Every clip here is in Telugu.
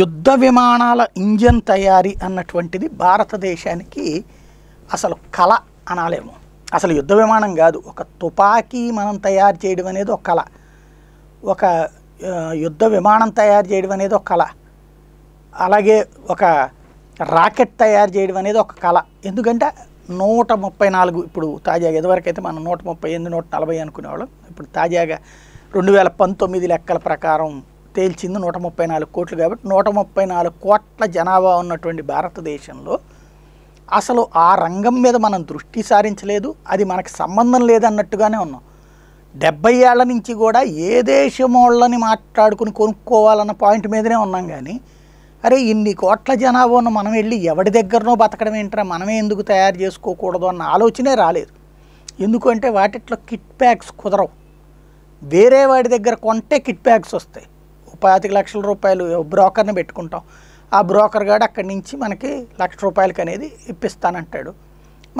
యుద్ధ విమానాల ఇంజన్ తయారీ అన్నటువంటిది భారతదేశానికి అసలు కళ అనాలేము అసలు యుద్ధ విమానం కాదు ఒక తుపాకీ మనం తయారు చేయడం అనేది ఒక కళ ఒక యుద్ధ విమానం తయారు చేయడం అనేది ఒక కళ అలాగే ఒక రాకెట్ తయారు చేయడం అనేది ఒక కళ ఎందుకంటే నూట ముప్పై నాలుగు ఇప్పుడు తాజాగా ఇదివరకైతే మనం నూట ముప్పై ఎనిమిది నూట నలభై అనుకునేవాళ్ళం ఇప్పుడు తాజాగా రెండు వేల పంతొమ్మిది లెక్కల ప్రకారం తేల్చింది నూట ముప్పై నాలుగు కోట్లు కాబట్టి నూట ముప్పై నాలుగు కోట్ల జనాభా ఉన్నటువంటి భారతదేశంలో అసలు ఆ రంగం మీద మనం దృష్టి సారించలేదు అది మనకు సంబంధం లేదన్నట్టుగానే ఉన్నాం డెబ్బై ఏళ్ల నుంచి కూడా ఏ దేశమోళ్ళని మాట్లాడుకుని కొనుక్కోవాలన్న పాయింట్ మీదనే ఉన్నాం కానీ అరే ఇన్ని కోట్ల జనాభా ఉన్న మనం వెళ్ళి ఎవడి దగ్గరనో బతకడం ఏంటరా మనమే ఎందుకు తయారు చేసుకోకూడదు అన్న ఆలోచనే రాలేదు ఎందుకంటే వాటిట్లో కిట్ ప్యాక్స్ కుదరవు వేరే వాడి దగ్గర కొంటే కిట్ ప్యాక్స్ వస్తాయి పాతిక లక్షల రూపాయలు బ్రోకర్ని పెట్టుకుంటాం ఆ బ్రోకర్ గాడు అక్కడి నుంచి మనకి లక్ష రూపాయలకి అనేది ఇప్పిస్తానంటాడు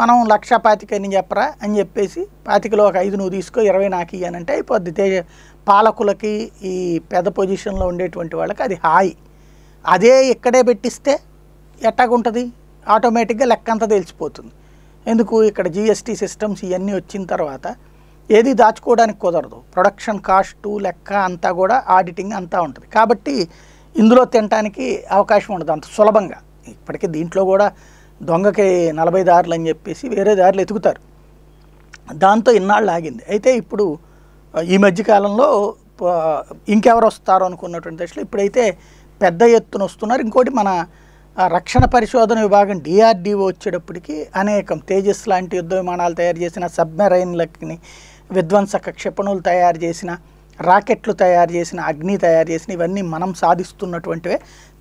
మనం లక్ష పాతిక అని చెప్పరా అని చెప్పేసి పాతికలో ఒక ఐదు నువ్వు తీసుకో ఇరవై నాకు ఇయ్యానంటే అయిపోద్ది తేజ పాలకులకి ఈ పెద్ద పొజిషన్లో ఉండేటువంటి వాళ్ళకి అది హాయి అదే ఇక్కడే పెట్టిస్తే ఎట్టాగుంటుంది ఆటోమేటిక్గా లెక్కంతా తెలిసిపోతుంది ఎందుకు ఇక్కడ జిఎస్టీ సిస్టమ్స్ ఇవన్నీ వచ్చిన తర్వాత ఏది దాచుకోవడానికి కుదరదు ప్రొడక్షన్ కాస్టు లెక్క అంతా కూడా ఆడిటింగ్ అంతా ఉంటుంది కాబట్టి ఇందులో తినడానికి అవకాశం ఉండదు అంత సులభంగా ఇప్పటికీ దీంట్లో కూడా దొంగకి నలభై దారులు అని చెప్పేసి వేరే దారులు ఎతుకుతారు దాంతో ఇన్నాళ్ళు ఆగింది అయితే ఇప్పుడు ఈ మధ్యకాలంలో ఇంకెవరు వస్తారో అనుకున్నటువంటి దశలో ఇప్పుడైతే పెద్ద ఎత్తున వస్తున్నారు ఇంకోటి మన రక్షణ పరిశోధన విభాగం డిఆర్డిఓ వచ్చేటప్పటికి అనేకం తేజస్ లాంటి యుద్ధ విమానాలు తయారు చేసిన సబ్మెరైన్లకి విధ్వంసక క్షిపణులు తయారు చేసిన రాకెట్లు తయారు చేసిన అగ్ని తయారు చేసిన ఇవన్నీ మనం సాధిస్తున్నటువంటివే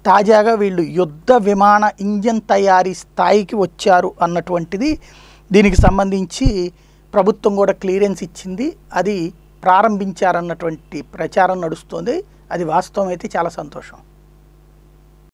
తాజాగా వీళ్ళు యుద్ధ విమాన ఇంజన్ తయారీ స్థాయికి వచ్చారు అన్నటువంటిది దీనికి సంబంధించి ప్రభుత్వం కూడా క్లియరెన్స్ ఇచ్చింది అది ప్రారంభించారన్నటువంటి ప్రచారం నడుస్తుంది అది వాస్తవం అయితే చాలా సంతోషం